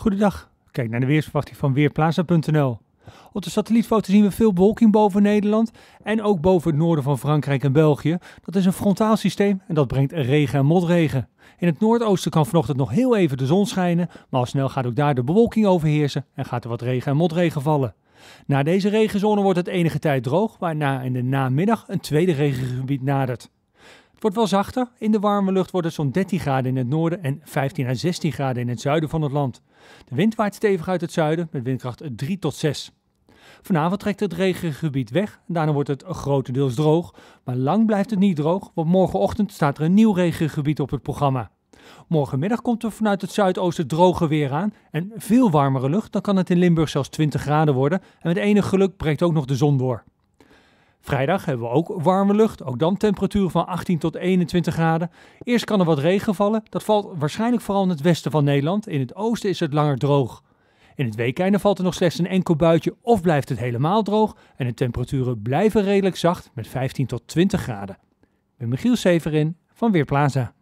Goedendag, kijk naar de weersverwachting van Weerplaza.nl. Op de satellietfoto zien we veel bewolking boven Nederland en ook boven het noorden van Frankrijk en België. Dat is een frontaal systeem en dat brengt regen en motregen. In het noordoosten kan vanochtend nog heel even de zon schijnen, maar al snel gaat ook daar de bewolking overheersen en gaat er wat regen en motregen vallen. Na deze regenzone wordt het enige tijd droog, waarna in de namiddag een tweede regengebied nadert. Het wordt wel zachter. In de warme lucht wordt het zo'n 13 graden in het noorden en 15 à 16 graden in het zuiden van het land. De wind waait stevig uit het zuiden met windkracht 3 tot 6. Vanavond trekt het regengebied weg en daarna wordt het grotendeels droog. Maar lang blijft het niet droog, want morgenochtend staat er een nieuw regengebied op het programma. Morgenmiddag komt er vanuit het zuidoosten droge weer aan en veel warmere lucht. Dan kan het in Limburg zelfs 20 graden worden en met enig geluk breekt ook nog de zon door. Vrijdag hebben we ook warme lucht, ook dan temperaturen van 18 tot 21 graden. Eerst kan er wat regen vallen, dat valt waarschijnlijk vooral in het westen van Nederland. In het oosten is het langer droog. In het weekende valt er nog slechts een enkel buitje of blijft het helemaal droog en de temperaturen blijven redelijk zacht met 15 tot 20 graden. Ik ben Michiel Severin van Weerplaza.